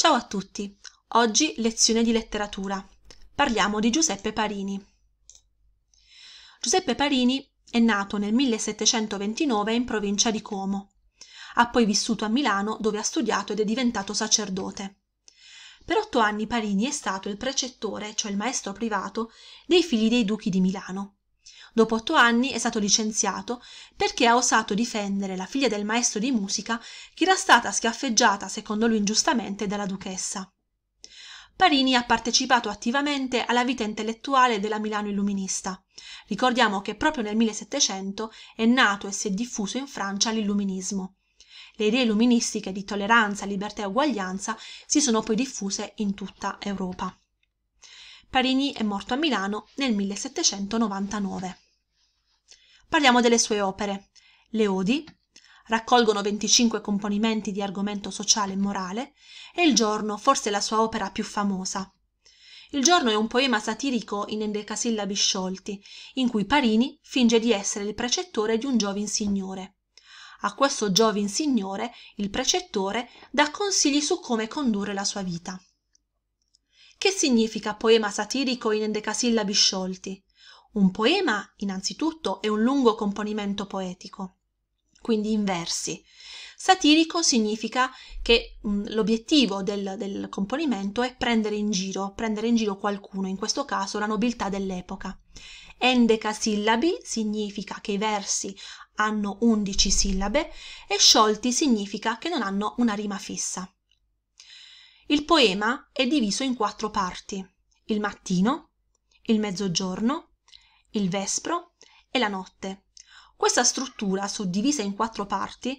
Ciao a tutti, oggi lezione di letteratura. Parliamo di Giuseppe Parini. Giuseppe Parini è nato nel 1729 in provincia di Como. Ha poi vissuto a Milano dove ha studiato ed è diventato sacerdote. Per otto anni Parini è stato il precettore, cioè il maestro privato, dei figli dei duchi di Milano dopo otto anni è stato licenziato perché ha osato difendere la figlia del maestro di musica che era stata schiaffeggiata secondo lui ingiustamente dalla duchessa. Parini ha partecipato attivamente alla vita intellettuale della Milano illuminista. Ricordiamo che proprio nel 1700 è nato e si è diffuso in Francia l'illuminismo. Le idee illuministiche di tolleranza, libertà e uguaglianza si sono poi diffuse in tutta Europa. Parini è morto a Milano nel 1799. Parliamo delle sue opere. Le Odi raccolgono 25 componimenti di argomento sociale e morale e Il giorno, forse la sua opera più famosa. Il giorno è un poema satirico in endecasillabi sciolti, in cui Parini finge di essere il precettore di un giovin signore. A questo giovin signore, il precettore, dà consigli su come condurre la sua vita. Che significa poema satirico in endecasillabi sciolti? Un poema, innanzitutto, è un lungo componimento poetico, quindi in versi. Satirico significa che mh, mm, l'obiettivo del, del componimento è prendere in giro, prendere in giro qualcuno, in questo caso la nobiltà dell'epoca. Endecasillabi significa che i versi hanno undici sillabe e sciolti significa che non hanno una rima fissa. Il poema è diviso in quattro parti: il mattino, il mezzogiorno, il vespro e la notte questa struttura suddivisa in quattro parti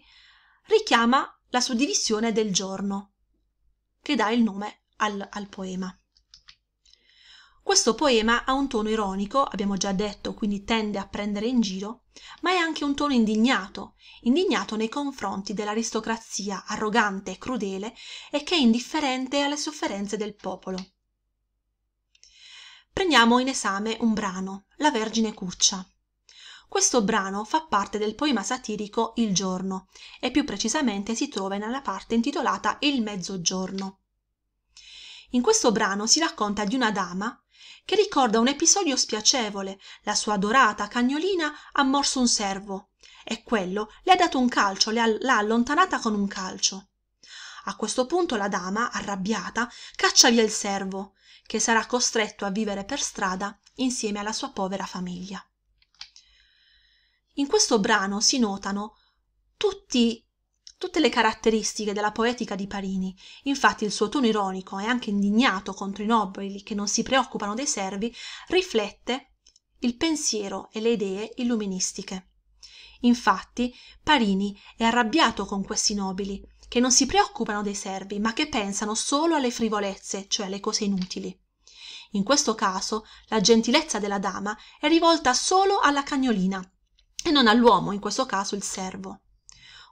richiama la suddivisione del giorno che dà il nome al, al poema questo poema ha un tono ironico, abbiamo già detto, quindi tende a prendere in giro, ma è anche un tono indignato, indignato nei confronti dell'aristocrazia arrogante e crudele e che è indifferente alle sofferenze del popolo. Prendiamo in esame un brano, La Vergine Cuccia. Questo brano fa parte del poema satirico Il giorno e più precisamente si trova nella parte intitolata Il mezzogiorno. In questo brano si racconta di una dama che ricorda un episodio spiacevole. La sua adorata cagnolina ha morso un servo e quello le ha dato un calcio, l'ha allontanata con un calcio a questo punto la dama arrabbiata caccia via il servo che sarà costretto a vivere per strada insieme alla sua povera famiglia in questo brano si notano tutti tutte le caratteristiche della poetica di Parini. Infatti il suo tono ironico e anche indignato contro i nobili che non si preoccupano dei servi riflette il pensiero e le idee illuministiche. Infatti Parini è arrabbiato con questi nobili che non si preoccupano dei servi, ma che pensano solo alle frivolezze, cioè alle cose inutili. In questo caso la gentilezza della dama è rivolta solo alla cagnolina e non all'uomo, in questo caso il servo.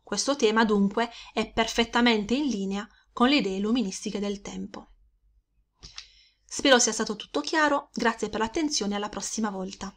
Questo tema dunque è perfettamente in linea con le idee illuministiche del tempo. Spero sia stato tutto chiaro, grazie per l'attenzione e alla prossima volta.